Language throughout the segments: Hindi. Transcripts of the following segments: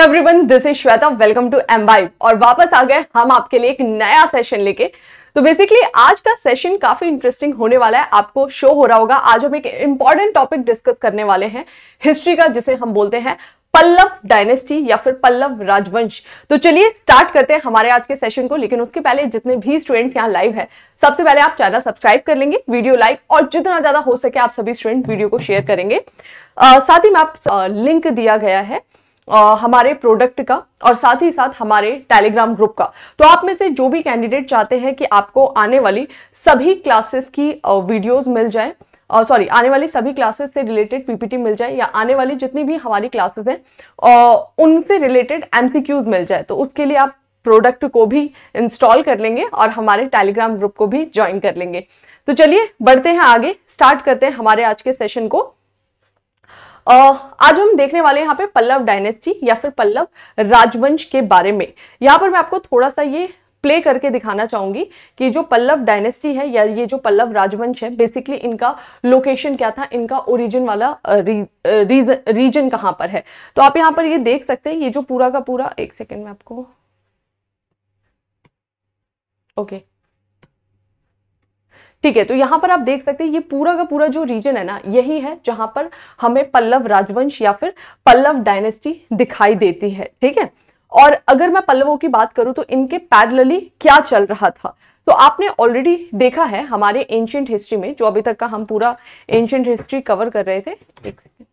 Everyone this is Shweta welcome to Embibe और वापस आ गए हम आपके लिए एक नया सेशन लेके तो बेसिकली आज का सेशन काफी इंटरेस्टिंग होने वाला है आपको शो हो रहा होगा आज हम एक इंपॉर्टेंट टॉपिक डिस्कस करने वाले हैं हिस्ट्री का जिसे हम बोलते हैं पल्लव डायनेस्टी या फिर पल्लव राजवंश तो चलिए स्टार्ट करते हैं हमारे आज के सेशन को लेकिन उसके पहले जितने भी स्टूडेंट यहाँ लाइव है सबसे पहले आप चैनल सब्सक्राइब कर लेंगे वीडियो लाइक और जितना ज्यादा हो सके आप सभी स्टूडेंट वीडियो को शेयर करेंगे साथ ही में आप लिंक दिया गया है हमारे प्रोडक्ट का और साथ ही साथ हमारे टेलीग्राम ग्रुप का तो आप में से जो भी कैंडिडेट चाहते हैं कि आपको आने वाली सभी क्लासेस की वीडियोज़ मिल जाए सॉरी आने वाली सभी क्लासेस से रिलेटेड पीपीटी मिल जाए या आने वाली जितनी भी हमारी क्लासेस हैं उनसे रिलेटेड एमसीक्यूज मिल जाए तो उसके लिए आप प्रोडक्ट को भी इंस्टॉल कर लेंगे और हमारे टेलीग्राम ग्रुप को भी ज्वाइन कर लेंगे तो चलिए बढ़ते हैं आगे स्टार्ट करते हैं हमारे आज के सेशन को आज हम देखने वाले यहाँ पे पल्लव डायनेस्टी या फिर पल्लव राजवंश के बारे में यहाँ पर मैं आपको थोड़ा सा ये प्ले करके दिखाना चाहूंगी कि जो पल्लव डायनेस्टी है या ये जो पल्लव राजवंश है बेसिकली इनका लोकेशन क्या था इनका ओरिजिन वाला री, रीजन कहाँ पर है तो आप यहाँ पर ये देख सकते हैं ये जो पूरा का पूरा एक सेकेंड में आपको ओके okay. ठीक है तो यहाँ पर आप देख सकते हैं ये पूरा का पूरा जो रीजन है ना यही है जहां पर हमें पल्लव राजवंश या फिर पल्लव डायनेस्टी दिखाई देती है ठीक है और अगर मैं पल्लवों की बात करूं तो इनके पैरलली क्या चल रहा था तो आपने ऑलरेडी देखा है हमारे एंशियंट हिस्ट्री में जो अभी तक का हम पूरा एंशियंट हिस्ट्री कवर कर रहे थे एक सेकेंड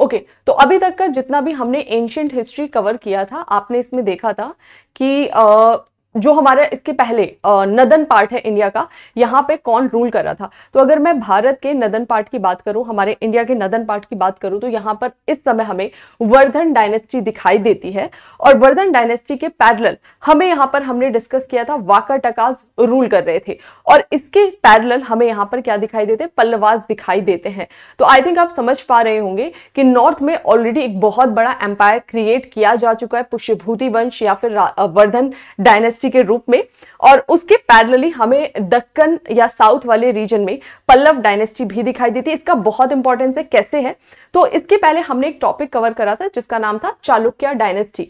ओके okay, तो अभी तक का जितना भी हमने एंशियंट हिस्ट्री कवर किया था आपने इसमें देखा था कि आ, जो हमारे इसके पहले नदन पार्ट है इंडिया का यहाँ पे कौन रूल कर रहा था तो अगर मैं भारत के नदन पार्ट की बात करूँ हमारे इंडिया के नदन पार्ट की बात करूँ तो यहाँ पर इस समय हमें वर्धन डायनेस्टी दिखाई देती है और वर्धन डायनेस्टी के पैरल हमें यहाँ पर हमने डिस्कस किया था वाका टकाज रूल कर रहे थे और इसके पैरल हमें यहाँ पर क्या दिखाई देते हैं पल्लवाज दिखाई देते हैं तो आई थिंक आप समझ पा रहे होंगे कि नॉर्थ में ऑलरेडी एक बहुत बड़ा एम्पायर क्रिएट किया जा चुका है पुष्यभूति वंश या फिर वर्धन डायनेस्टी के रूप में और उसके पैरेलली हमें दक्कन या साउथ वाले रीजन में पल्लव डायनेस्टी भी दिखाई देती है इसका बहुत इंपॉर्टेंस है कैसे है तो इसके पहले हमने एक टॉपिक कवर करा था जिसका नाम था चालुक्या डायनेस्टी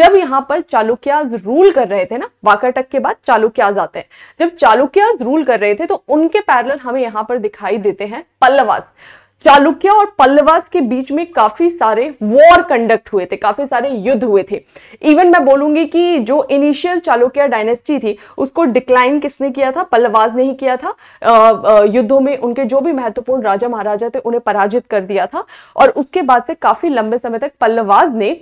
जब यहाँ पर चालुक्याज रूल कर रहे थे ना वाकरटक के बाद चालुक्याज आते हैं जब चालुक्याज रूल कर रहे थे तो उनके पैरल हमें यहाँ पर दिखाई देते हैं पल्लवाज चालुक्य और पल्लवास के बीच में काफी सारे वॉर कंडक्ट हुए थे काफी सारे युद्ध हुए थे इवन मैं बोलूंगी कि जो इनिशियल चालुक्य डायनेस्टी थी उसको डिक्लाइन किसने किया था पल्लवास ने ही किया था युद्धों में उनके जो भी महत्वपूर्ण राजा महाराजा थे उन्हें पराजित कर दिया था और उसके बाद से काफी लंबे समय तक पल्लवास ने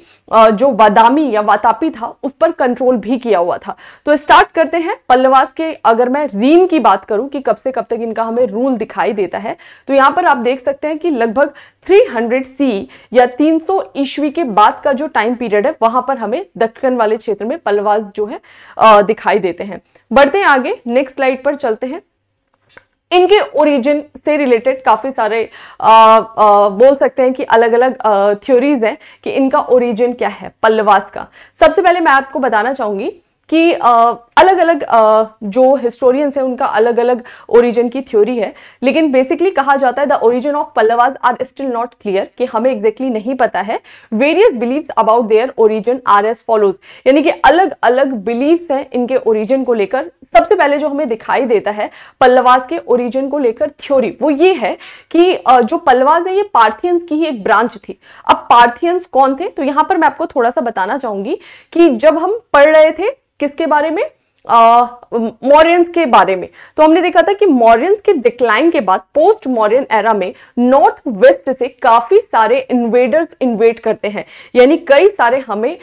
जो वादामी या वातापी था उस पर कंट्रोल भी किया हुआ था तो स्टार्ट करते हैं पल्लवास के अगर मैं रीन की बात करूं कि कब से कब तक इनका हमें रूल दिखाई देता है तो यहां पर आप देख सकते सकते हैं कि लगभग 300 सी या 300 सौ ईस्वी के बाद का जो टाइम पीरियड है वहां पर हमें दक्षिण वाले क्षेत्र में पलवास जो है दिखाई देते हैं बढ़ते हैं आगे नेक्स्ट स्लाइड पर चलते हैं इनके ओरिजिन से रिलेटेड काफ़ी सारे आ, आ, बोल सकते हैं कि अलग अलग थ्योरीज हैं कि इनका ओरिजिन क्या है पल्लवास का सबसे पहले मैं आपको बताना चाहूंगी कि अलग अलग जो हिस्टोरियंस हैं उनका अलग अलग ओरिजिन की थ्योरी है लेकिन बेसिकली कहा जाता है the origin of Pallavas are still not clear कि हमें एग्जैक्टली exactly नहीं पता है various beliefs about their origin are as follows यानी कि अलग अलग बिलीव्स हैं इनके ओरिजिन को लेकर सबसे पहले जो हमें दिखाई देता है पल्लवाज के ओरिजिन को लेकर थ्योरी वो ये है कि जो पल्लवाज है ये पार्थियंस की ही एक ब्रांच थी अब पार्थियंस कौन थे तो यहाँ पर मैं आपको थोड़ा सा बताना चाहूंगी कि जब हम पढ़ रहे थे किसके बारे में मॉरियंस के बारे में तो हमने देखा था कि मॉरियंस के डिक्लाइन के बाद पोस्ट मॉरियन एरा में नॉर्थ वेस्ट से काफी सारे इन्वेडर्स इन्वेड करते हैं यानी कई सारे हमें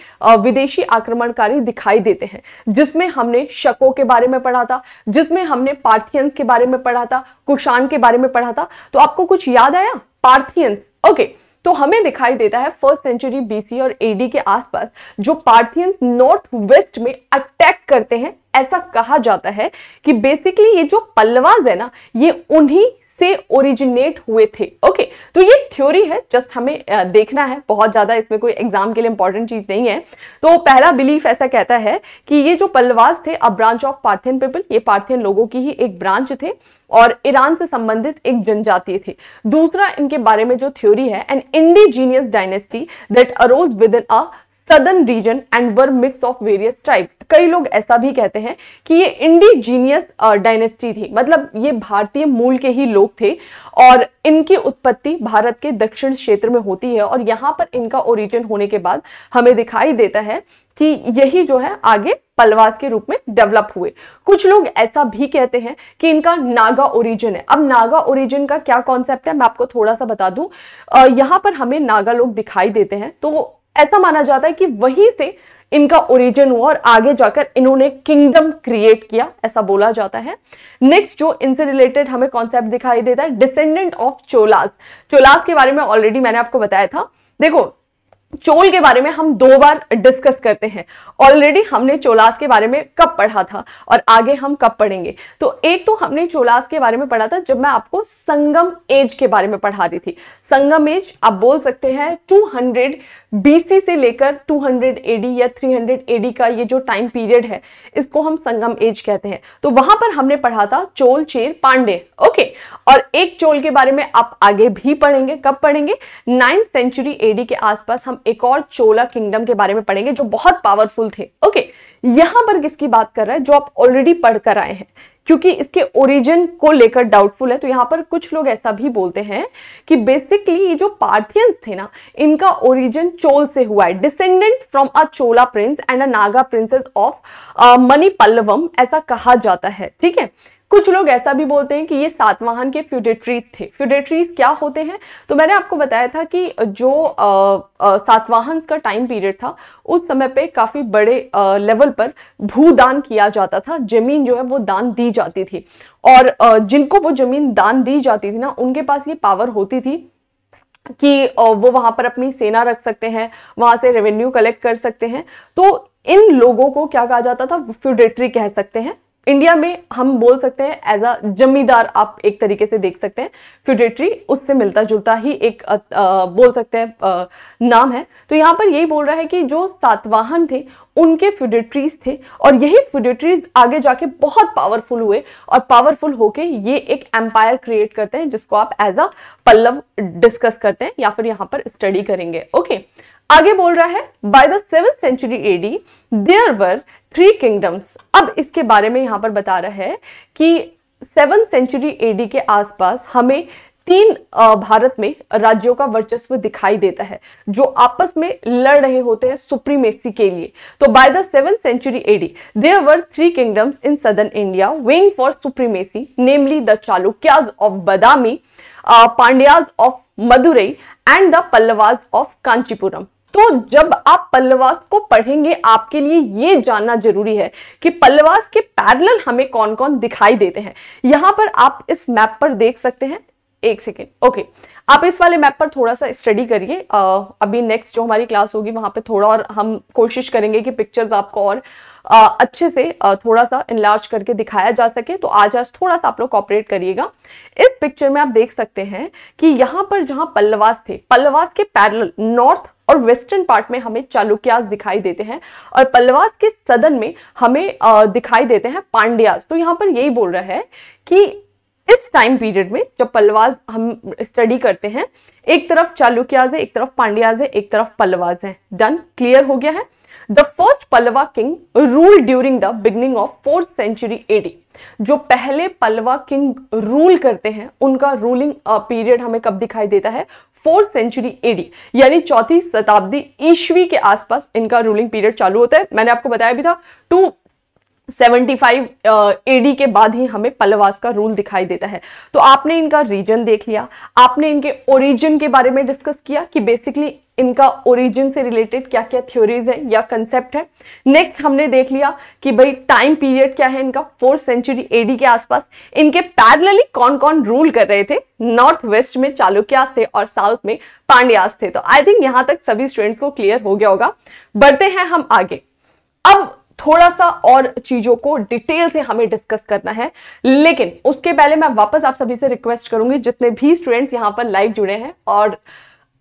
विदेशी आक्रमणकारी दिखाई देते हैं जिसमें हमने शकों के बारे में पढ़ा था जिसमें हमने पार्थियंस के बारे में पढ़ा था कुशान के बारे में पढ़ा था तो आपको कुछ याद आया पार्थियंस ओके okay. तो हमें दिखाई देता है फर्स्ट सेंचुरी बीसी और एडी के आसपास जो पार्थियंस नॉर्थ वेस्ट में अटैक करते हैं ऐसा कहा जाता है कि बेसिकली ये जो पल्लवाज है ना ये उन्हीं से ओरिजिनेट हुए थे ओके तो ये थ्योरी है जस्ट हमें देखना है बहुत ज़्यादा इसमें कोई एग्जाम के लिए इंपॉर्टेंट चीज़ नहीं है तो पहला बिलीफ ऐसा कहता है कि ये जो पल्लवाज थे a branch of Parthian people ये पार्थियन लोगों की ही एक ब्रांच थे और ईरान से संबंधित एक जनजाति थी दूसरा इनके बारे में जो थ्योरी है an indigenous dynasty that arose within a southern region and were mix of various tribe कई लोग ऐसा भी कहते हैं कि ये इंडिजीनियस डायनेस्टी थी मतलब ये भारतीय मूल के ही लोग थे और इनकी उत्पत्ति भारत के दक्षिण क्षेत्र में होती है और यहाँ पर इनका ओरिजिन होने के बाद हमें दिखाई देता है कि यही जो है आगे पलवास के रूप में डेवलप हुए कुछ लोग ऐसा भी कहते हैं कि इनका नागा ओरिजिन है अब नागा ओरिजिन का क्या कॉन्सेप्ट है मैं आपको थोड़ा सा बता दूं यहां पर हमें नागा लोग दिखाई देते हैं तो ऐसा माना जाता है कि वहीं से इनका ओरिजिन हुआ और आगे जाकर इन्होंने किंगडम क्रिएट किया ऐसा बोला जाता है नेक्स्ट जो इनसे रिलेटेड हमें कॉन्सेप्ट दिखाई देता है डिसेंडेंट ऑफ चोलास चोलास के बारे में ऑलरेडी मैंने आपको बताया था देखो चोल के बारे में हम दो बार डिस्कस करते हैं ऑलरेडी हमने चोलास के बारे में कब पढ़ा था और आगे हम कब पढ़ेंगे तो एक तो हमने चोलास के बारे में पढ़ा था जब मैं आपको संगम एज के बारे में पढ़ा रही थी संगम एज आप बोल सकते हैं 200 बीसी से लेकर 200 एडी या 300 एडी का ये जो टाइम पीरियड है इसको हम संगम एज कहते हैं तो वहां पर हमने पढ़ा था चोल चेर पांडे ओके और एक चोल के बारे में आप आगे भी पढ़ेंगे कब पढ़ेंगे नाइन्थ सेंचुरी एडी के आसपास हम एक और चोला किंगडम के बारे में पढ़ेंगे जो बहुत पावरफुल थे ओके यहां पर किसकी बात कर रहा है जो आप ऑलरेडी पढ़ कर आए हैं क्योंकि इसके ओरिजिन को लेकर डाउटफुल है तो यहां पर कुछ लोग ऐसा भी बोलते हैं कि बेसिकली ये जो पार्थियंस थे ना इनका ओरिजिन चोल से हुआ है descendant from a Chola prince and a Naga princess of Manipallavam ऐसा कहा जाता है ठीक है कुछ लोग ऐसा भी बोलते हैं कि ये सातवाहन के फ्यूडेट्रीज थे फ्यूडेट्रीज क्या होते हैं तो मैंने आपको बताया था कि जो सातवाहन का टाइम पीरियड था उस समय पे काफ़ी बड़े आ, लेवल पर भूदान किया जाता था जमीन जो है वो दान दी जाती थी और आ, जिनको वो जमीन दान दी जाती थी ना उनके पास ये पावर होती थी कि वो वहां पर अपनी सेना रख सकते हैं वहां से रेवेन्यू कलेक्ट कर सकते हैं तो इन लोगों को क्या कहा जाता था फ्यूडेट्री कह सकते हैं इंडिया में हम बोल सकते हैं एज अ जमींदार आप एक तरीके से देख सकते हैं फ्यूडेटरी उससे मिलता जुलता ही एक आ, आ, बोल सकते हैं आ, नाम है तो यहाँ पर यही बोल रहा है कि जो सातवाहन थे उनके फ्यूडेटरीज थे और यही फ्यूडेटरीज आगे जाके बहुत पावरफुल हुए और पावरफुल होके ये एक एम्पायर क्रिएट करते हैं जिसको आप एज अ पल्लव डिस्कस करते हैं या फिर यहाँ पर स्टडी करेंगे ओके आगे बोल रहा है by the seven century AD there were three kingdoms अब इसके बारे में यहाँ पर बता रहा है कि सेवन सेंचुरी एडी के आसपास हमें तीन भारत में राज्यों का वर्चस्व दिखाई देता है जो आपस में लड़ रहे होते हैं सुप्रीमेसी के लिए तो by the seven century AD there were three kingdoms in southern India vying for supremacy namely the Chalukyas of Badami Pandyas of Madurai and the Pallavas of Kanchipuram तो जब आप पल्लवास को पढ़ेंगे आपके लिए ये जानना जरूरी है कि पल्लवास के पैरेलल हमें कौन कौन दिखाई देते हैं यहां पर आप इस मैप पर देख सकते हैं एक सेकेंड ओके आप इस वाले मैप पर थोड़ा सा स्टडी करिए अभी नेक्स्ट जो हमारी क्लास होगी वहां पे थोड़ा और हम कोशिश करेंगे कि पिक्चर्स आपको और आ, अच्छे से आ, थोड़ा सा इनलार्ज करके दिखाया जा सके तो आज आज थोड़ा सा आप लोग कॉपरेट करिएगा इस पिक्चर में आप देख सकते हैं कि यहाँ पर जहाँ पल्लवास थे पल्लवास के पैरल नॉर्थ और वेस्टर्न पार्ट में हमें चालुक्यास दिखाई देते हैं और पल्लवास के सदन में हमें दिखाई देते हैं पांड्यास तो यहाँ पर यही बोल रहा है कि इस टाइम पीरियड में जब पल्लवाज हम स्टडी करते हैं एक तरफ चालुक्याज है एक तरफ पांड्याज है एक तरफ पल्लवाज है डन क्लियर हो गया है the first Pallava king rule during the beginning of fourth century AD जो पहले पलवा किंग रूल करते हैं उनका रूलिंग पीरियड हमें कब दिखाई देता है फोर्थ सेंचुरी एडी यानी चौथी शताब्दी ईस्वी के आसपास इनका रूलिंग पीरियड चालू होता है मैंने आपको बताया भी था टू 75 एडी के बाद ही हमें पल्लवास का रूल दिखाई देता है तो आपने इनका रीजन देख लिया आपने इनके ओरिजिन के बारे में डिस्कस किया कि बेसिकली इनका ओरिजिन से रिलेटेड क्या क्या थ्योरीज है या कंसेप्ट है नेक्स्ट हमने देख लिया कि भाई टाइम पीरियड क्या है इनका फोर्थ सेंचुरी एडी के आसपास इनके पैरलली कौन कौन रूल कर रहे थे नॉर्थ वेस्ट में चालुक्यास थे और साउथ में पांड्यास थे तो आई थिंक यहां तक सभी स्टूडेंट्स को क्लियर हो गया होगा बढ़ते हैं हम आगे अब थोड़ा सा और चीज़ों को डिटेल से हमें डिस्कस करना है लेकिन उसके पहले मैं वापस आप सभी से रिक्वेस्ट करूंगी जितने भी स्टूडेंट्स यहाँ पर लाइव जुड़े हैं और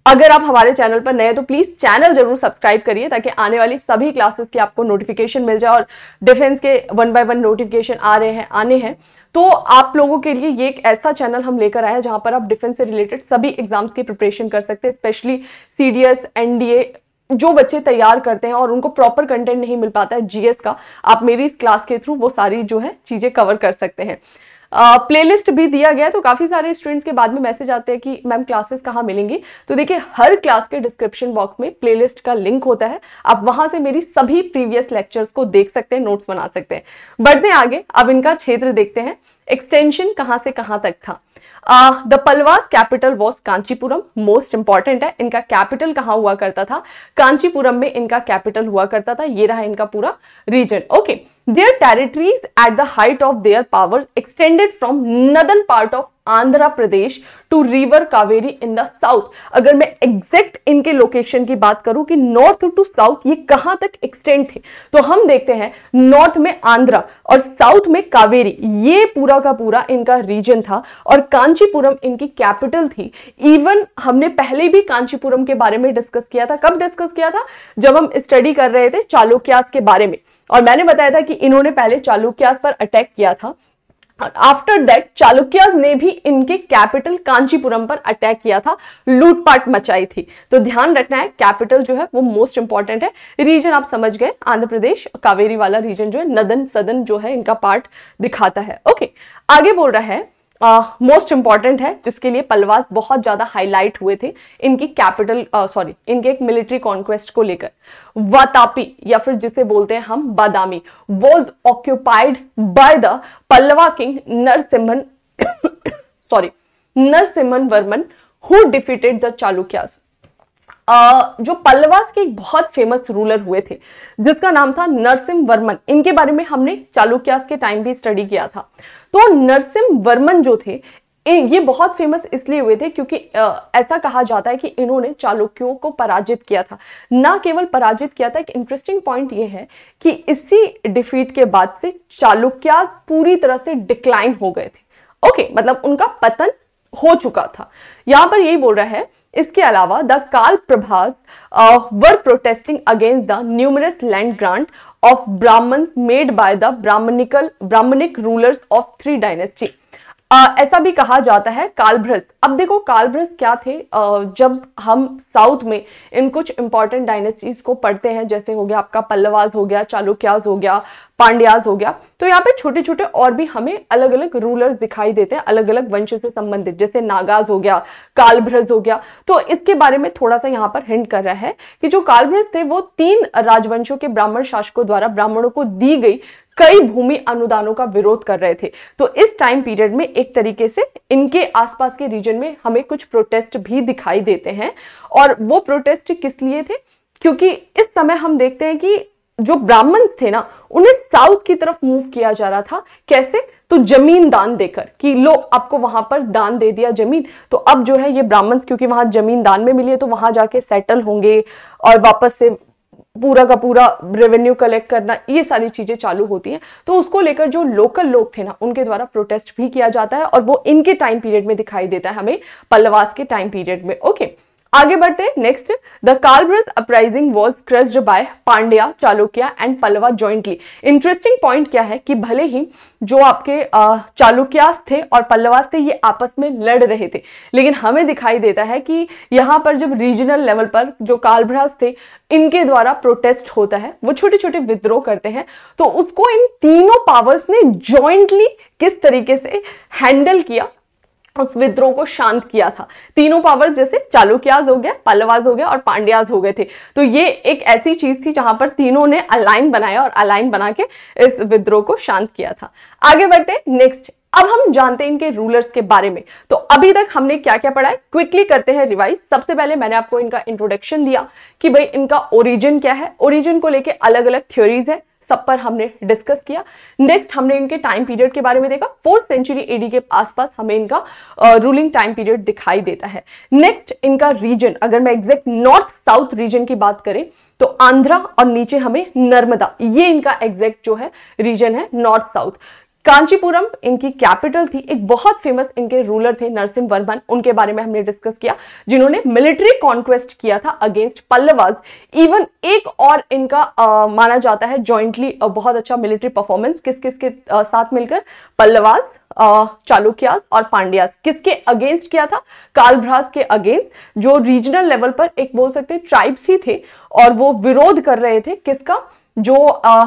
अगर आप हमारे चैनल पर नए हैं तो प्लीज़ चैनल जरूर सब्सक्राइब करिए ताकि आने वाली सभी क्लासेस की आपको नोटिफिकेशन मिल जाए और डिफेंस के वन बाय वन नोटिफिकेशन आ रहे हैं आने हैं तो आप लोगों के लिए ये एक ऐसा चैनल हम लेकर आए हैं जहां पर आप डिफेंस से रिलेटेड सभी एग्जाम्स की प्रिपरेशन कर सकते हैं specially C D S N D A जो बच्चे तैयार करते हैं और उनको प्रॉपर कंटेंट नहीं मिल पाता है जीएस का आप मेरी इस क्लास के थ्रू वो सारी जो है चीज़ें कवर कर सकते हैं प्लेलिस्ट uh, भी दिया गया है तो काफ़ी सारे स्टूडेंट्स के बाद में मैसेज आते हैं कि मैम क्लासेस कहाँ मिलेंगी तो देखिए हर क्लास के डिस्क्रिप्शन बॉक्स में प्लेलिस्ट का लिंक होता है आप वहां से मेरी सभी प्रीवियस लेक्चर्स को देख सकते हैं नोट्स बना सकते हैं बढ़ते आगे अब इनका क्षेत्र देखते हैं एक्सटेंशन कहाँ से कहाँ तक था the Pallavas capital was Kanchipuram most important है इनका कैपिटल कहां हुआ करता था कांचीपुरम में इनका कैपिटल हुआ करता था ये रहा इनका पूरा region okay their territories at the height of their power extended from northern part of Andhra Pradesh to river Kaveri in the south अगर मैं एग्जैक्ट इनके लोकेशन की बात करूं कि नॉर्थ टू साउथ ये कहां तक एक्सटेंड थे तो हम देखते हैं नॉर्थ में आंध्रा और साउथ में कावेरी ये पूरा का पूरा इनका रीजन था और कांचीपुरम इनकी कैपिटल थी इवन हमने पहले भी कांचीपुरम के बारे में डिस्कस किया था कब डिस्कस किया था जब हम स्टडी कर रहे थे चालुक्यास के बारे में और मैंने बताया था कि इन्होंने पहले चालुक्यास पर अटैक किया था आफ्टर दैट चालुक्यास ने भी इनके कैपिटल कांचीपुरम पर अटैक किया था लूटपाट मचाई थी तो ध्यान रखना है कैपिटल जो है वो मोस्ट इंपॉर्टेंट है रीजन आप समझ गए आंध्र प्रदेश कावेरी वाला रीजन जो है नदन सदन जो है इनका पार्ट दिखाता है ओके आगे बोल रहा है मोस्ट uh, इंपॉर्टेंट है जिसके लिए पलवास बहुत ज़्यादा हाईलाइट हुए थे इनकी कैपिटल सॉरी uh, इनके एक मिलिट्री कॉन्क्वेस्ट को लेकर वातापी या फिर जिसे बोलते हैं हम Badami was occupied by the Pallava king Narasimhan sorry Narasimhan Varman who defeated the Chalukyas Uh, जो पल्लवास के एक बहुत फेमस रूलर हुए थे जिसका नाम था नरसिम वर्मन इनके बारे में हमने चालुक्यास के टाइम भी स्टडी किया था तो नरसिम वर्मन जो थे ये बहुत फेमस इसलिए हुए थे क्योंकि ऐसा कहा जाता है कि इन्होंने चालुक्यों को पराजित किया था ना केवल पराजित किया था एक इंटरेस्टिंग पॉइंट ये है कि इसी डिफीट के बाद से चालुक्या पूरी तरह से डिक्लाइन हो गए थे ओके मतलब उनका पतन हो चुका था यहां पर यही बोल रहा है इसके अलावा the Kalabhras were protesting against the numerous land grant of Brahmins made by the brahmanical brahmanic rulers of three dynasty आ, ऐसा भी कहा जाता है कालभ्रस्त अब देखो कालभ्रस्त क्या थे आ, जब हम साउथ में इन कुछ इंपॉर्टेंट डायनेस्टीज को पढ़ते हैं जैसे हो गया आपका पल्लवाज हो गया चालुक्याज हो गया पांड्याज हो गया तो यहाँ पे छोटे छोटे और भी हमें अलग अलग रूलर्स दिखाई देते हैं अलग अलग वंश से संबंधित जैसे नागाज हो गया कालभ्रज हो गया तो इसके बारे में थोड़ा सा यहाँ पर हिंट कर रहा है कि जो कालभ्रज थे वो तीन राजवंशों के ब्राह्मण शासकों द्वारा ब्राह्मणों को दी गई कई भूमि अनुदानों का विरोध कर रहे थे तो इस टाइम पीरियड में एक तरीके से इनके आसपास के रीजन में हमें कुछ प्रोटेस्ट भी दिखाई देते हैं और वो प्रोटेस्ट किस लिए थे क्योंकि इस समय हम देखते हैं कि जो ब्राह्मण थे ना उन्हें साउथ की तरफ मूव किया जा रहा था कैसे तो जमीन दान देकर कि लो आपको वहां पर दान दे दिया जमीन तो अब जो है ये ब्राह्मण क्योंकि वहां जमीन दान में मिली है तो वहां जाके सेटल होंगे और वापस से पूरा का पूरा रेवेन्यू कलेक्ट करना ये सारी चीज़ें चालू होती हैं तो उसको लेकर जो लोकल लोग थे ना उनके द्वारा प्रोटेस्ट भी किया जाता है और वो इनके टाइम पीरियड में दिखाई देता है हमें पल्लवास के टाइम पीरियड में ओके आगे बढ़ते next the Kalabhras uprising was crushed by Pandya Chalukya and Pallava jointly interesting point क्या है कि भले ही जो आपके चालुक्यास थे और पल्लवास थे ये आपस में लड़ रहे थे लेकिन हमें दिखाई देता है कि यहाँ पर जब रीजनल लेवल पर जो कालभ्रास थे इनके द्वारा प्रोटेस्ट होता है वो छोटे छोटे विद्रोह करते हैं तो उसको इन तीनों पावर्स ने ज्वाइंटली किस तरीके से हैंडल किया उस विद्रोह को शांत किया था तीनों पावर्स जैसे चालुक्याज हो गया पल्लवाज हो गया और पांड्याज हो गए थे तो ये एक ऐसी चीज थी जहां पर तीनों ने अलाइन बनाया और अलाइन बना के इस विद्रोह को शांत किया था आगे बढ़ते नेक्स्ट अब हम जानते हैं इनके रूलर्स के बारे में तो अभी तक हमने क्या क्या पढ़ा है क्विकली करते हैं रिवाइज सबसे पहले मैंने आपको इनका इंट्रोडक्शन दिया कि भाई इनका ओरिजिन क्या है ओरिजिन को लेके अलग अलग थ्योरीज है सब पर हमने डिस्कस किया नेक्स्ट हमने इनके टाइम पीरियड के बारे में देखा फोर्थ सेंचुरी एडी के आसपास हमें इनका रूलिंग टाइम पीरियड दिखाई देता है नेक्स्ट इनका रीजन अगर मैं एग्जैक्ट नॉर्थ साउथ रीजन की बात करें तो आंध्रा और नीचे हमें नर्मदा ये इनका एग्जैक्ट जो है रीजन है नॉर्थ साउथ कांचीपुरम इनकी कैपिटल थी एक बहुत फेमस इनके रूलर थे नरसिम वर्मन उनके बारे में हमने डिस्कस किया जिन्होंने मिलिट्री कॉन्क्वेस्ट किया था अगेंस्ट पल्लवाज इवन एक और इनका आ, माना जाता है जॉइंटली बहुत अच्छा मिलिट्री परफॉर्मेंस किस किस के आ, साथ मिलकर पल्लवाज चालुक्यास और पांड्यास किसके अगेंस्ट किया था कालभ्रास के अगेंस्ट जो रीजनल लेवल पर एक बोल सकते ट्राइब्स ही थे और वो विरोध कर रहे थे किसका जो आ,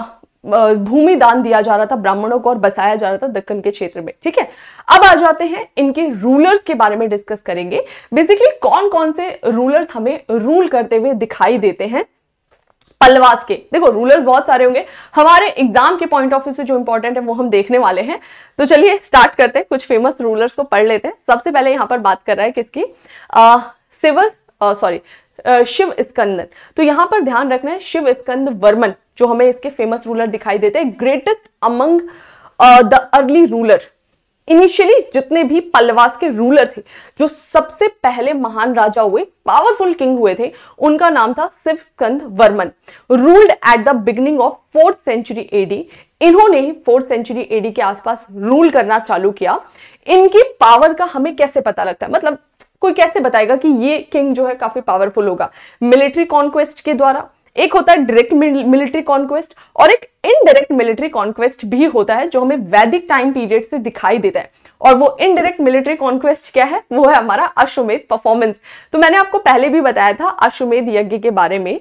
भूमि दान दिया जा रहा था ब्राह्मणों को और बसाया जा रहा था दक्कन के क्षेत्र में ठीक है अब आ जाते हैं इनके रूलर्स के बारे में डिस्कस करेंगे बेसिकली कौन कौन से रूलर्स हमें रूल करते हुए दिखाई देते हैं पलवास के देखो रूलर्स बहुत सारे होंगे हमारे एग्जाम के पॉइंट ऑफ व्यू से जो इंपॉर्टेंट है वो हम देखने वाले हैं तो चलिए स्टार्ट करते हैं कुछ फेमस रूलर्स को पढ़ लेते हैं सबसे पहले यहाँ पर बात कर रहा है किसकी सिविल सॉरी शिव स्कंदन तो यहां पर ध्यान रखना है शिव स्कंद वर्मन जो हमें इसके फेमस रूलर दिखाई देते हैं greatest among the early ruler initially जितने भी पल्लवास के रूलर थे जो सबसे पहले महान राजा हुए पावरफुल किंग हुए थे उनका नाम था Shiva Skanda Varman ruled at the beginning of fourth century AD इन्होंने ही फोर्थ सेंचुरी एडी के आसपास रूल करना चालू किया इनकी पावर का हमें कैसे पता लगता है मतलब कोई कैसे बताएगा कि ये किंग जो है काफी पावरफुल होगा मिलिट्री कॉन्क्वेस्ट के द्वारा एक होता है डायरेक्ट मिलिट्री कॉन्क्वेस्ट और एक इनडायरेक्ट मिलिट्री कॉन्क्वेस्ट भी होता है जो हमें वैदिक टाइम पीरियड से दिखाई देता है और वो इनडायरेक्ट मिलिट्री कॉन्क्वेस्ट क्या है वो है हमारा अश्वमेध परफॉर्मेंस तो मैंने आपको पहले भी बताया था अश्वमेध यज्ञ के बारे में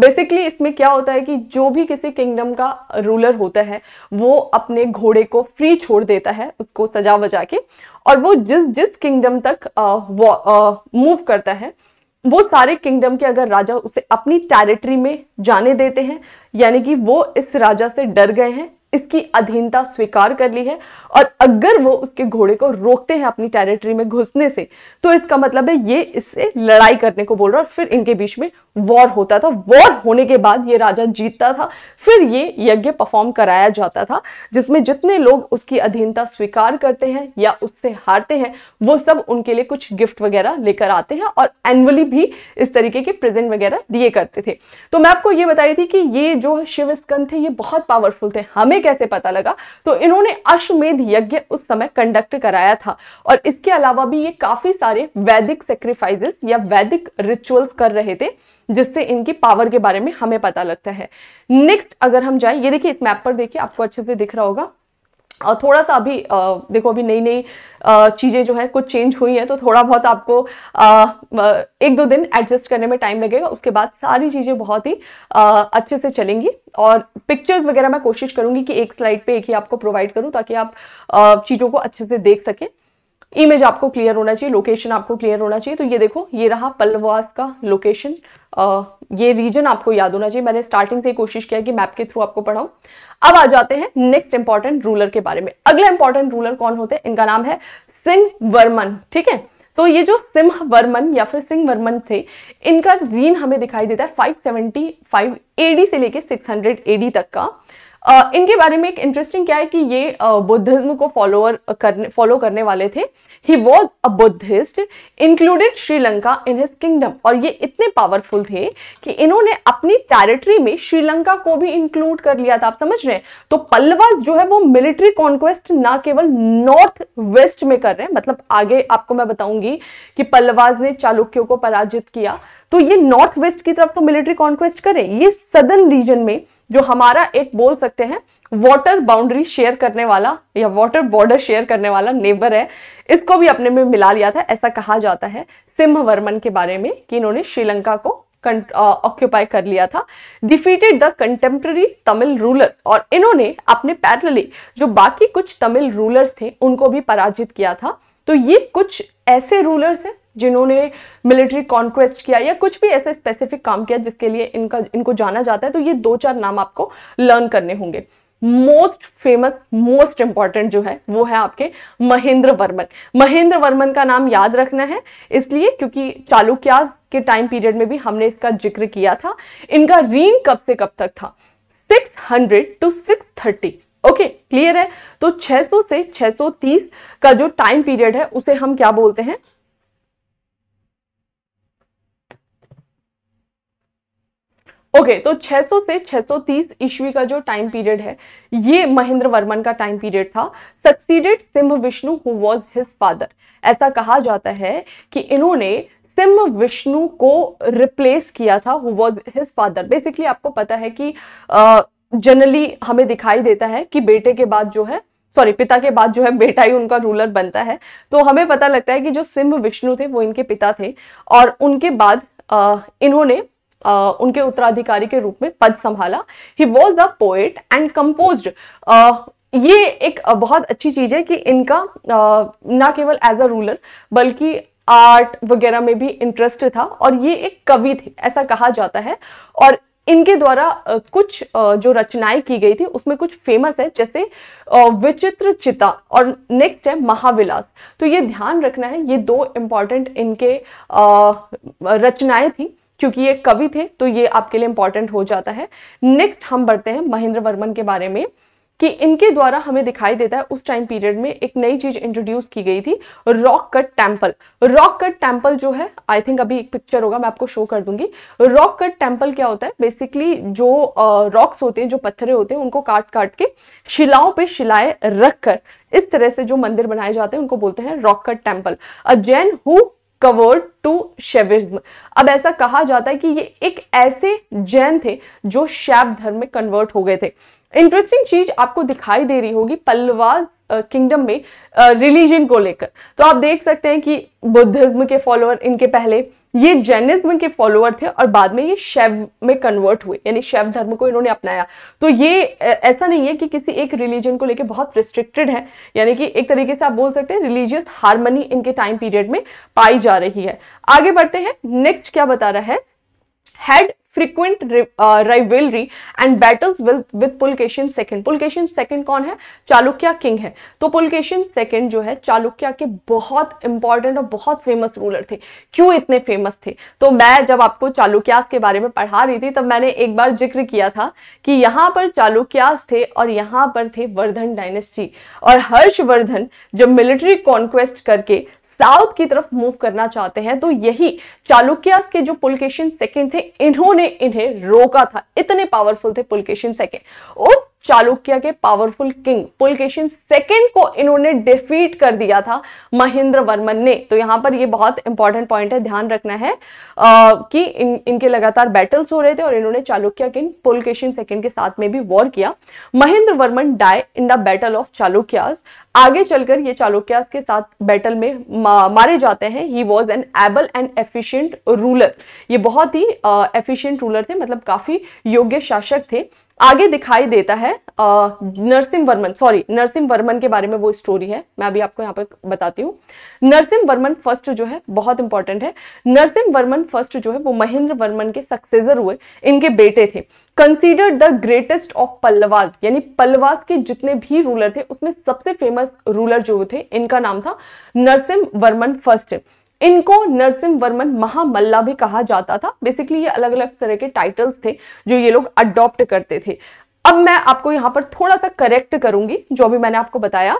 बेसिकली uh, इसमें क्या होता है कि जो भी किसी किंगडम का रूलर होता है वो अपने घोड़े को फ्री छोड़ देता है उसको सजा वजा के और वो जिस जिस किंगडम तक मूव uh, uh, करता है वो सारे किंगडम के अगर राजा उसे अपनी टेरिटरी में जाने देते हैं यानी कि वो इस राजा से डर गए हैं इसकी अधीनता स्वीकार कर ली है और अगर वो उसके घोड़े को रोकते हैं अपनी टेरिटरी में घुसने से तो इसका मतलब है ये इससे लड़ाई करने को बोल रहा है और फिर इनके बीच में वॉर होता था वॉर होने के बाद ये राजा जीतता था फिर ये यज्ञ परफॉर्म कराया जाता था जिसमें जितने लोग उसकी अधीनता स्वीकार करते हैं या उससे हारते हैं वो सब उनके लिए कुछ गिफ्ट वगैरह लेकर आते हैं और एनुअली भी इस तरीके के प्रेजेंट वगैरह दिए करते थे तो मैं आपको ये बताई थी कि ये जो शिव स्कंद थे ये बहुत पावरफुल थे हमें कैसे पता लगा तो इन्होंने अश्वमेध यज्ञ उस समय कंडक्ट कराया था और इसके अलावा भी ये काफी सारे वैदिक सेक्रीफाइजेस या वैदिक रिचुअल्स कर रहे थे जिससे इनकी पावर के बारे में हमें पता लगता है नेक्स्ट अगर हम जाए ये देखिए इस मैप पर देखिए आपको अच्छे से दिख रहा होगा और थोड़ा सा अभी आ, देखो अभी नई नई चीज़ें जो है कुछ चेंज हुई हैं तो थोड़ा बहुत आपको आ, एक दो दिन एडजस्ट करने में टाइम लगेगा उसके बाद सारी चीज़ें बहुत ही आ, अच्छे से चलेंगी और पिक्चर्स वगैरह मैं कोशिश करूँगी कि एक स्लाइड पे एक ही आपको प्रोवाइड करूँ ताकि आप चीज़ों को अच्छे से देख सकें इमेज आपको क्लियर होना चाहिए लोकेशन आपको क्लियर होना चाहिए तो ये देखो ये रहा पलवास का लोकेशन ये रीजन आपको याद होना चाहिए मैंने स्टार्टिंग से कोशिश किया कि मैप के थ्रू आपको पढ़ाऊं अब आ जाते हैं नेक्स्ट इंपॉर्टेंट रूलर के बारे में अगला इंपॉर्टेंट रूलर कौन होते हैं इनका नाम है सिंह वर्मन ठीक है तो ये जो सिंह वर्मन या फिर सिंह वर्मन थे इनका रीन हमें दिखाई देता है फाइव एडी से लेके सिक्स एडी तक का इनके बारे में एक इंटरेस्टिंग क्या है कि ये बुद्धिज्म को फॉलोअर करने फॉलो करने वाले थे he was a Buddhist included Sri Lanka in his kingdom और ये इतने पावरफुल थे कि इन्होंने अपनी टेरिटरी में श्रीलंका को भी इंक्लूड कर लिया था आप समझ रहे हैं तो पल्लवास जो है वो मिलिट्री कॉन्क्वेस्ट ना केवल नॉर्थ वेस्ट में कर रहे हैं मतलब आगे आपको मैं बताऊंगी कि पल्लवाज ने चालुक्यों को पराजित किया तो ये नॉर्थ वेस्ट की तरफ तो मिलिट्री कॉन्क्वेस्ट करें ये सदर्न रीजन में जो हमारा एक बोल सकते हैं वाटर बाउंड्री शेयर करने वाला या वाटर बॉर्डर शेयर करने वाला नेबर है इसको भी अपने में मिला लिया था ऐसा कहा जाता है सिम्ह वर्मन के बारे में कि इन्होंने श्रीलंका को ऑक्यूपाई कर लिया था defeated the contemporary Tamil ruler और इन्होंने अपने पैरलली जो बाकी कुछ तमिल रूलर्स थे उनको भी पराजित किया था तो ये कुछ ऐसे रूलर्स हैं जिन्होंने मिलिट्री कॉन्क्वेस्ट किया या कुछ भी ऐसे स्पेसिफिक काम किया जिसके लिए इनका इनको जाना जाता है तो ये दो चार नाम आपको लर्न करने होंगे मोस्ट फेमस मोस्ट इंपॉर्टेंट जो है वो है आपके महेंद्र वर्मन महेंद्र वर्मन का नाम याद रखना है इसलिए क्योंकि चालुक्यास के टाइम पीरियड में भी हमने इसका जिक्र किया था इनका रीन कब से कब तक था 600 टू 630 ओके क्लियर है तो 600 से 630 का जो टाइम पीरियड है उसे हम क्या बोलते हैं ओके okay, तो 600 से 630 ईस्वी का जो टाइम पीरियड है ये महेंद्र वर्मन का टाइम पीरियड था succeeded Simha Vishnu who was his father ऐसा कहा जाता है कि इन्होंने सिम विष्णु को रिप्लेस किया था who was his father basically आपको पता है कि जनरली uh, हमें दिखाई देता है कि बेटे के बाद जो है सॉरी पिता के बाद जो है बेटा ही उनका रूलर बनता है तो हमें पता लगता है कि जो सिंह विष्णु थे वो इनके पिता थे और उनके बाद uh, इन्होंने उनके उत्तराधिकारी के रूप में पद संभाला he was the poet and compose ये एक बहुत अच्छी चीज़ है कि इनका ना केवल एज अ रूलर बल्कि आर्ट वगैरह में भी इंटरेस्ट था और ये एक कवि थे ऐसा कहा जाता है और इनके द्वारा कुछ जो रचनाएं की गई थी उसमें कुछ फेमस है जैसे विचित्र चिता और नेक्स्ट है महाविलास तो ये ध्यान रखना है ये दो इम्पॉर्टेंट इनके रचनाएं थी क्योंकि ये कवि थे तो ये आपके लिए इंपॉर्टेंट हो जाता है नेक्स्ट हम बढ़ते हैं महेंद्र वर्मन के बारे में कि इनके द्वारा हमें दिखाई देता है उस टाइम पीरियड में एक नई चीज इंट्रोड्यूस की गई थी rock cut temple rock cut temple जो है आई थिंक अभी एक पिक्चर होगा मैं आपको शो कर दूंगी रॉक कट टेम्पल क्या होता है बेसिकली जो रॉक्स uh, होते हैं जो पत्थरे होते हैं उनको काट काट के शिलाओं पे शिलाएं रखकर इस तरह से जो मंदिर बनाए जाते हैं उनको बोलते हैं rock cut temple a Jain who covered to Shaivism अब ऐसा कहा जाता है कि ये एक ऐसे जैन थे जो शैव धर्म में कन्वर्ट हो गए थे इंटरेस्टिंग चीज आपको दिखाई दे रही होगी पल्लवाज किंगडम में रिलीजन को लेकर तो आप देख सकते हैं कि बुद्धिज्म के फॉलोअर इनके पहले ये जैनिज्म के फॉलोअर थे और बाद में ये शैव में कन्वर्ट हुए यानी शैव धर्म को इन्होंने अपनाया तो ये ऐसा नहीं है कि किसी एक रिलीजन को लेकर बहुत रिस्ट्रिक्टेड है यानी कि एक तरीके से आप बोल सकते हैं रिलीजियस हारमोनी इनके टाइम पीरियड में पाई जा रही है आगे बढ़ते हैं नेक्स्ट क्या बता रहा है had frequent uh, rivalry and battles with with Pulakeshin second Pulakeshin second कौन है चालुक्य किंग है तो पुलकेशन सेकंड जो है चालुक्य के बहुत इंपॉर्टेंट और बहुत फेमस रूलर थे क्यों इतने फेमस थे तो मैं जब आपको चालुक्यास के बारे में पढ़ा रही थी तब मैंने एक बार जिक्र किया था कि यहाँ पर चालुक्यास थे और यहाँ पर थे वर्धन डायनेस्टी और हर्षवर्धन जब मिलिट्री कॉन्क्वेस्ट करके साउथ की तरफ मूव करना चाहते हैं तो यही चालुक्यास के जो पुलकेशन सेकंड थे इन्होंने इन्हें रोका था इतने पावरफुल थे पुलकेशन सेकंड उस चालुक्य के पावरफुल किंग पुलकेशन सेकंड को इन्होंने डिफीट कर दिया था महेंद्र वर्मन ने तो यहां पर ये बहुत इंपॉर्टेंट पॉइंट है ध्यान रखना है आ, कि इन इनके लगातार बैटल्स हो रहे थे और इन्होंने चालुक्य किंग पुलकेशन सेकंड के साथ में भी वॉर किया Mahendra Varman die in the battle of Chalukyas आगे चलकर ये चालुक्यास के साथ बैटल में मा, मारे जाते हैं he was an able and efficient ruler ये बहुत ही एफिशियंट रूलर थे मतलब काफी योग्य शासक थे आगे दिखाई देता है नरसिम वर्मन सॉरी नरसिम वर्मन के बारे में वो स्टोरी है मैं अभी आपको यहाँ पर बताती हूँ नरसिम वर्मन फर्स्ट जो है बहुत इंपॉर्टेंट है नरसिम वर्मन फर्स्ट जो है वो महेंद्र वर्मन के सक्सेसर हुए इनके बेटे थे considered the greatest of Pallavas यानी पल्लवाज के जितने भी रूलर थे उसमें सबसे फेमस फेमस रूलर जो थे इनका नाम था नरसिम वर्मन फर्स्ट इनको नरसिम वर्मन महामल्ला भी कहा जाता था बेसिकली ये अलग अलग तरह के टाइटल्स थे जो ये लोग अडॉप्ट करते थे अब मैं आपको यहाँ पर थोड़ा सा करेक्ट करूंगी जो भी मैंने आपको बताया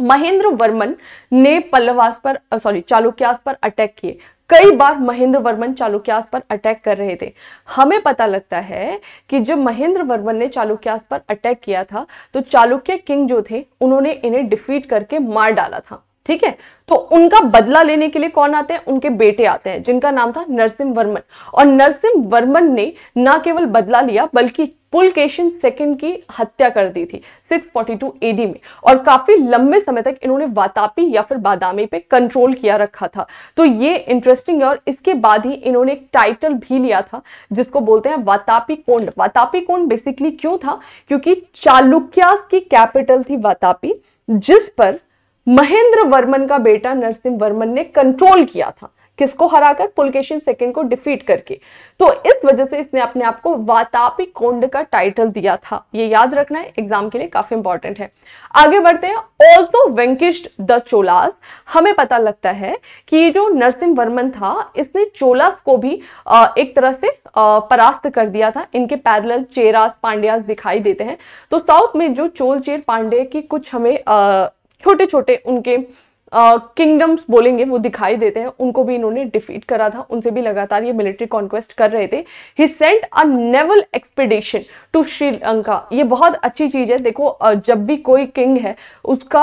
महेंद्र वर्मन ने पल्लवास पर सॉरी चालुक्यास पर अटैक किए कई बार महेंद्र वर्मन चालुक्यास पर अटैक कर रहे थे हमें पता लगता है कि जब महेंद्र वर्मन ने चालुक्यास पर अटैक किया था तो चालुक्य किंग जो थे उन्होंने इन्हें डिफीट करके मार डाला था ठीक है तो उनका बदला लेने के लिए कौन आते हैं उनके बेटे आते हैं जिनका नाम था नरसिंह वर्मन और नरसिंह वर्मन ने ना केवल बदला लिया बल्कि पुलकेशन सेकंड की हत्या कर दी थी 642 एडी में और काफी लंबे समय तक इन्होंने वातापी या फिर बादामी पे कंट्रोल किया रखा था तो ये इंटरेस्टिंग है और इसके बाद ही इन्होंने एक टाइटल भी लिया था जिसको बोलते हैं वातापी कोंड वातापी कोंड बेसिकली क्यों था क्योंकि चालुक्यास की कैपिटल थी वातापी जिस पर महेंद्र वर्मन का बेटा नरसिंह वर्मन ने कंट्रोल किया था किसको हराकर पुलकेशन सेकंड को डिफीट करके तो इस वजह से इसने अपने आप को वातापी कोंड का टाइटल दिया था ये याद रखना है एग्जाम के लिए काफी इंपॉर्टेंट है आगे बढ़ते हैं ऑल्सो वेंकिस्ट द चोलास हमें पता लगता है कि ये जो नरसिंह वर्मन था इसने चोलास को भी एक तरह से परास्त कर दिया था इनके पैरल चेरास पांड्यास दिखाई देते हैं तो साउथ में जो चोल चेर पांडे की कुछ हमें छोटे छोटे उनके किंगडम्स uh, बोलेंगे वो दिखाई देते हैं उनको भी इन्होंने डिफीट करा था उनसे भी लगातार ये मिलिट्री कॉन्क्वेस्ट कर रहे थे he sent a naval expedition to Sri Lanka ये बहुत अच्छी चीज़ है देखो जब भी कोई किंग है उसका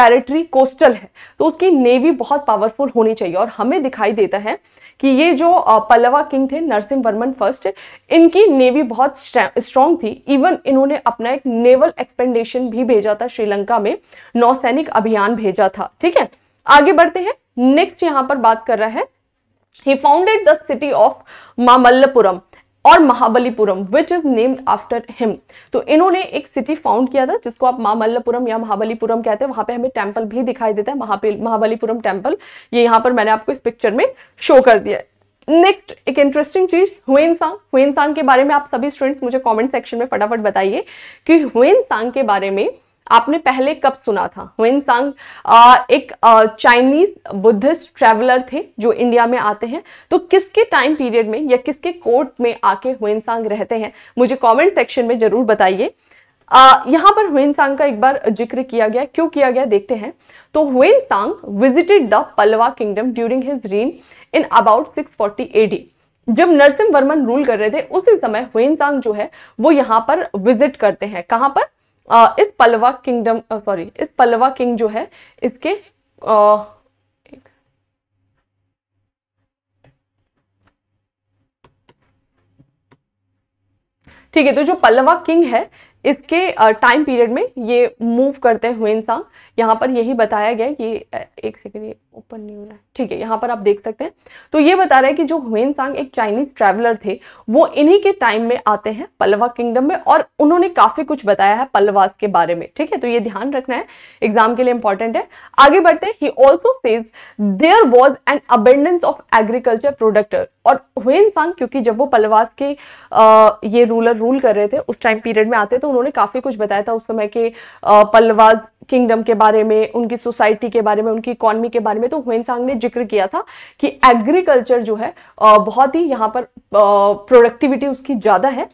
टेरिटरी uh, कोस्टल है तो उसकी नेवी बहुत पावरफुल होनी चाहिए और हमें दिखाई देता है कि ये जो पल्लवा किंग थे नरसिंह वर्मन फर्स्ट इनकी नेवी बहुत स्ट्रांग थी इवन इन्होंने अपना एक नेवल एक्सपेंडेशन भी भेजा था श्रीलंका में नौसैनिक अभियान भेजा था ठीक है आगे बढ़ते हैं नेक्स्ट यहां पर बात कर रहा है he founded the city of Mamallapuram और Mahabalipuram which is named after him तो इन्होंने एक सिटी फाउंड किया था जिसको आप माँ या महाबलीपुरम कहते हैं वहां पे हमें टेम्पल भी दिखाई देता है महाबलीपुरम टेम्पल ये यहाँ पर मैंने आपको इस पिक्चर में शो कर दिया नेक्स्ट एक इंटरेस्टिंग चीज हुएन सांग हुएन सांग के बारे में आप सभी स्टूडेंट्स मुझे कमेंट सेक्शन में फटाफट बताइए कि हुएन सांग के बारे में आपने पहले कब सुना था हुन सांग एक चाइनीज बुद्धिस्ट ट्रेवलर थे जो इंडिया में आते हैं तो किसके टाइम पीरियड में या किसके कोर्ट में आके हुन सांग रहते हैं मुझे कमेंट सेक्शन में ज़रूर बताइए यहाँ पर हुन सांग का एक बार जिक्र किया गया क्यों किया गया देखते हैं तो Hiuen Tsang visited the Pallava kingdom during his reign in about six forty जब नरसिंह वर्मन रूल कर रहे थे उसी समय हुन सांग जो है वो यहाँ पर विजिट करते हैं कहाँ पर आ, इस पलवा किंगडम सॉरी इस पलवा किंग जो है इसके आ, ठीक है तो जो पल्लवा किंग है इसके टाइम पीरियड में ये मूव करते हुए इंसान यहाँ पर यही बताया गया कि एक सेकेंड ये ओपन नहीं हो रहा है ठीक है यहाँ पर आप देख सकते हैं तो ये बता रहा है कि जो हुन सांग एक चाइनीज ट्रैवलर थे वो इन्हीं के टाइम में आते हैं पलवा किंगडम में और उन्होंने काफ़ी कुछ बताया है पलवास के बारे में ठीक है तो ये ध्यान रखना है एग्जाम के लिए इंपॉर्टेंट है आगे बढ़ते he also says there was an abundance of agriculture products और हुन सांग क्योंकि जब वो पलवास के आ, ये रूलर रूल कर रहे थे उस टाइम पीरियड में आते तो उन्होंने काफ़ी कुछ बताया था उस समय के पलवास किंगडम के बारे बारे में उनकी सोसाइटी के बारे में उनकी इकॉनमी के बारे में तो हुन सांग ने जिक्र किया था कि एग्रीकल्चर जो है बहुत ही यहाँ पर प्रोडक्टिविटी उसकी ज़्यादा है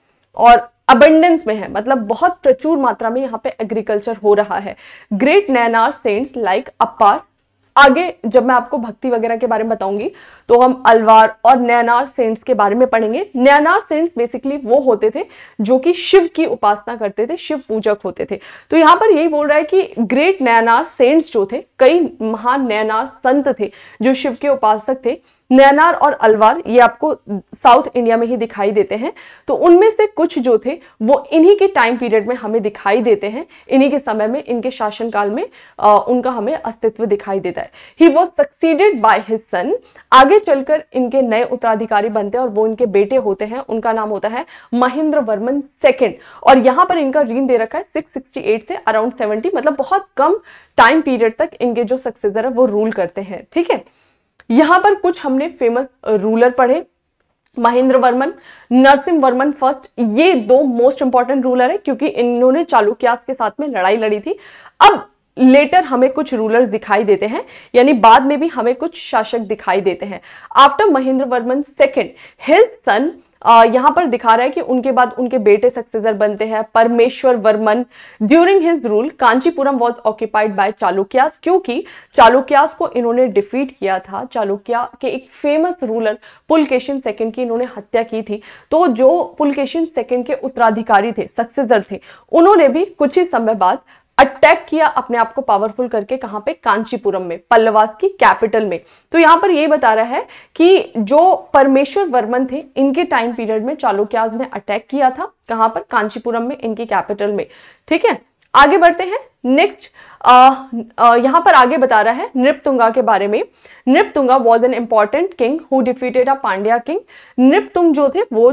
और अबेंडेंस में है मतलब बहुत प्रचुर मात्रा में यहाँ पे एग्रीकल्चर हो रहा है ग्रेट नैनार सेंट्स लाइक अपार आगे जब मैं आपको भक्ति वगैरह के बारे में बताऊंगी तो हम अलवार और नयनार सेंट्स के बारे में पढ़ेंगे नयनार सेंट्स बेसिकली वो होते थे जो कि शिव की उपासना करते थे शिव पूजक होते थे तो यहाँ पर यही बोल रहा है कि ग्रेट नैनार सेंट्स जो थे कई महान नयनार संत थे जो शिव के उपासक थे नैनार और अलवार ये आपको साउथ इंडिया में ही दिखाई देते हैं तो उनमें से कुछ जो थे वो इन्हीं के टाइम पीरियड में हमें दिखाई देते हैं इन्हीं के समय में इनके शासनकाल में आ, उनका हमें अस्तित्व दिखाई देता है he was succeeded by his son आगे चलकर इनके नए उत्तराधिकारी बनते हैं और वो इनके बेटे होते हैं उनका नाम होता है महेंद्र वर्मन सेकेंड और यहाँ पर इनका रीन दे रखा है सिक्स से अराउंड सेवेंटी मतलब बहुत कम टाइम पीरियड तक इनके जो सक्सेसर है वो रूल करते हैं ठीक है यहां पर कुछ हमने फेमस रूलर पढ़े महेंद्र वर्मन नरसिंह वर्मन फर्स्ट ये दो मोस्ट इंपॉर्टेंट रूलर है क्योंकि इन्होंने चालुक्यास के साथ में लड़ाई लड़ी थी अब लेटर हमें कुछ रूलर्स दिखाई देते हैं यानी बाद में भी हमें कुछ शासक दिखाई देते हैं after Mahendra Varman second his son यहाँ पर दिखा रहा है कि उनके बाद उनके बेटे सक्सेसर बनते हैं Parameshwara Varman during his rule Kanchipuram was occupied by Chalukyas क्योंकि चालुक्यास को इन्होंने डिफीट किया था चालुक्या के एक फेमस रूलर पुलकेशन सेकेंड की इन्होंने हत्या की थी तो जो पुलकेशन सेकेंड के उत्तराधिकारी थे सक्सेसर थे उन्होंने भी कुछ ही समय बाद अटैक किया अपने आप को पावरफुल करके कहां पे कांचीपुरम में पल्लवास की कैपिटल में तो यहाँ पर यह बता रहा है कि जो परमेश्वर वर्मन थे इनके टाइम पीरियड में चालुक्याज ने अटैक किया था कहां पर कांचीपुरम में इनकी कैपिटल में ठीक है आगे बढ़ते हैं नेक्स्ट यहां पर आगे बता रहा है नृपतुंगा के बारे में Nripatunga was an important king who defeated a Pandya king Nripatunga जो थे वो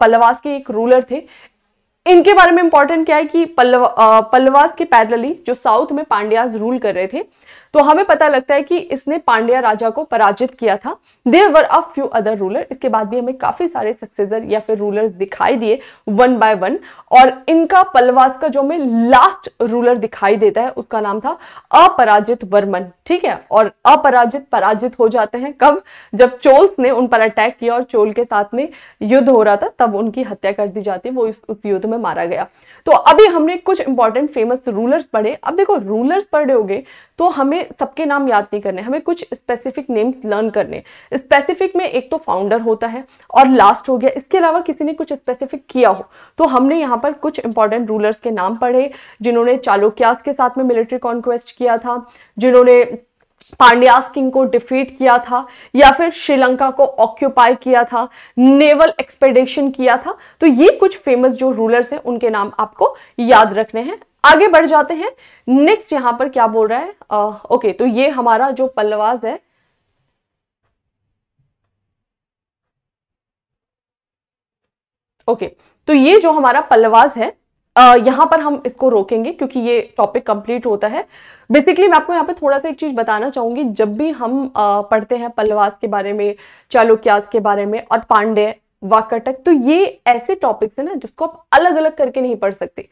पल्लवास के एक रूलर थे इनके बारे में इंपॉर्टेंट क्या है कि पल्लव पल्लवास के पैदल जो साउथ में पांड्यास रूल कर रहे थे तो हमें पता लगता है कि इसने पांड्या राजा को पराजित किया था there were a few other ruler इसके बाद भी हमें काफी सारे सक्सेसर या फिर रूलर्स दिखाई दिए वन बाय वन और इनका पलवास का जो हमें लास्ट रूलर दिखाई देता है उसका नाम था अपराजित वर्मन ठीक है और अपराजित पराजित हो जाते हैं कब जब चोल्स ने उन पर अटैक किया और चोल के साथ में युद्ध हो रहा था तब उनकी हत्या कर दी जाती है वो इस, उस युद्ध में मारा गया तो अभी हमने कुछ इंपॉर्टेंट फेमस रूलर्स पढ़े अब देखो रूलर्स पढ़े होगे तो हमें सबके नाम याद नहीं करने हमें कुछ स्पेसिफिक नेम्स लर्न करने स्पेसिफिक में एक तो फाउंडर होता है और लास्ट हो गया इसके अलावा किसी ने कुछ स्पेसिफिक किया हो तो हमने यहाँ पर कुछ इंपॉर्टेंट रूलर्स के नाम पढ़े जिन्होंने चालोक्यास के साथ में मिलिट्री कॉन्क्वेस्ट किया था जिन्होंने पांड्यास किंग को डिफीट किया था या फिर श्रीलंका को ऑक्यूपाई किया था नेवल एक्सपेडिशन किया था तो ये कुछ फेमस जो रूलर्स हैं उनके नाम आपको याद रखने हैं आगे बढ़ जाते हैं नेक्स्ट यहां पर क्या बोल रहा है आ, ओके तो ये हमारा जो पल्लवाज है ओके तो ये जो हमारा पल्लवाज है आ, यहां पर हम इसको रोकेंगे क्योंकि ये टॉपिक कंप्लीट होता है बेसिकली मैं आपको यहाँ पे थोड़ा सा एक चीज़ बताना चाहूंगी जब भी हम आ, पढ़ते हैं पल्लवास के बारे में चालुक्यास के बारे में और पांडे वाकटक तो ये ऐसे टॉपिक्स है ना जिसको आप अलग अलग करके नहीं पढ़ सकते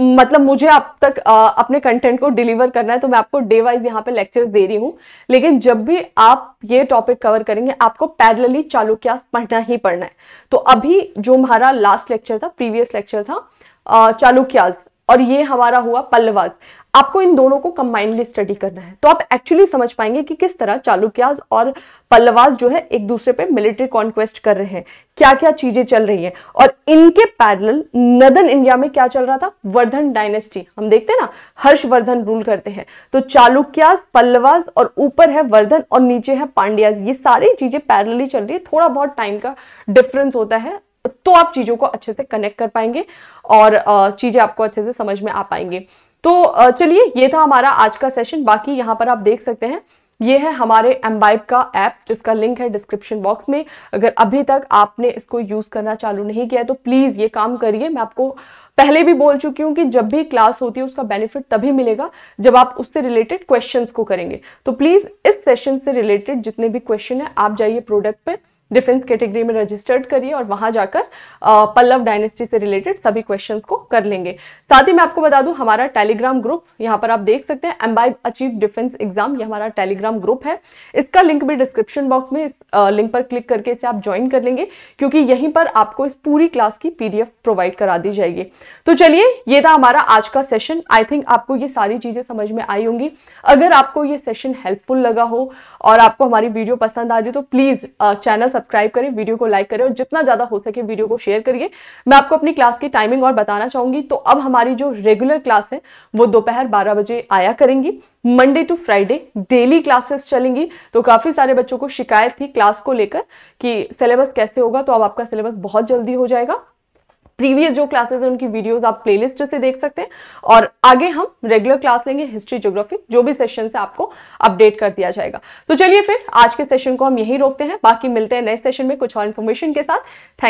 मतलब मुझे अब तक आ, अपने कंटेंट को डिलीवर करना है तो मैं आपको डे वाइज यहाँ पे लेक्चर दे रही हूँ लेकिन जब भी आप ये टॉपिक कवर करेंगे आपको पैरेलली चालुक्यास पढ़ना ही पढ़ना है तो अभी जो हमारा लास्ट लेक्चर था प्रीवियस लेक्चर था चालुक्यास और ये हमारा हुआ पल्लवाज आपको इन दोनों को कंबाइंडली स्टडी करना है तो आप एक्चुअली समझ पाएंगे कि किस तरह चालुक्याज और पल्लवाज जो है एक दूसरे पे मिलिट्री कॉन्क्वेस्ट कर रहे हैं क्या क्या चीजें चल रही हैं और इनके पैरेलल नदन इंडिया में क्या चल रहा था वर्धन डायनेस्टी हम देखते हैं ना हर्षवर्धन रूल करते हैं तो चालुक्याज पल्लवाज और ऊपर है वर्धन और नीचे है पांड्याज ये सारी चीजें पैरेलली चल रही है थोड़ा बहुत टाइम का डिफरेंस होता है तो आप चीज़ों को अच्छे से कनेक्ट कर पाएंगे और चीज़ें आपको अच्छे से समझ में आ पाएंगे तो चलिए ये था हमारा आज का सेशन बाकी यहाँ पर आप देख सकते हैं ये है हमारे एम्बाइब का ऐप जिसका लिंक है डिस्क्रिप्शन बॉक्स में अगर अभी तक आपने इसको यूज़ करना चालू नहीं किया है तो प्लीज़ ये काम करिए मैं आपको पहले भी बोल चुकी हूँ कि जब भी क्लास होती है उसका बेनिफिट तभी मिलेगा जब आप उससे रिलेटेड क्वेश्चंस को करेंगे तो प्लीज़ इस सेशन से रिलेटेड जितने भी क्वेश्चन हैं आप जाइए प्रोडक्ट पर डिफेंस कैटेगरी में रजिस्टर्ड करिए और वहां जाकर पल्लव डायनेस्टी से रिलेटेड सभी क्वेश्चन को कर लेंगे साथ ही मैं आपको बता दूं हमारा टेलीग्राम ग्रुप यहाँ पर आप देख सकते हैं बाई अचीव डिफेंस एग्जाम ये हमारा टेलीग्राम ग्रुप है इसका लिंक भी डिस्क्रिप्शन बॉक्स में इस लिंक पर क्लिक करके इसे आप ज्वाइन कर लेंगे क्योंकि यहीं पर आपको इस पूरी क्लास की पी प्रोवाइड करा दी जाएगी तो चलिए ये था हमारा आज का सेशन आई थिंक आपको ये सारी चीजें समझ में आई होंगी अगर आपको ये सेशन हेल्पफुल लगा हो और आपको हमारी वीडियो पसंद आ रही तो प्लीज चैनल सब्सक्राइब करें वीडियो को लाइक करें और जितना ज़्यादा हो सके वीडियो को शेयर करिए मैं आपको अपनी क्लास की टाइमिंग और बताना चाहूंगी तो अब हमारी जो रेगुलर क्लास है वो दोपहर बारह बजे आया करेंगी Monday to Friday daily classes चलेंगी तो काफ़ी सारे बच्चों को शिकायत थी क्लास को लेकर कि सिलेबस कैसे होगा तो अब आपका सिलेबस बहुत जल्दी हो जाएगा प्रीवियस जो क्लासेस हैं उनकी वीडियोस आप प्लेलिस्ट से देख सकते हैं और आगे हम रेगुलर क्लास लेंगे हिस्ट्री ज्योग्राफी जो भी सेशन से आपको अपडेट कर दिया जाएगा तो चलिए फिर आज के सेशन को हम यही रोकते हैं बाकी मिलते हैं नए सेशन में कुछ और इन्फॉर्मेशन के साथ थैंक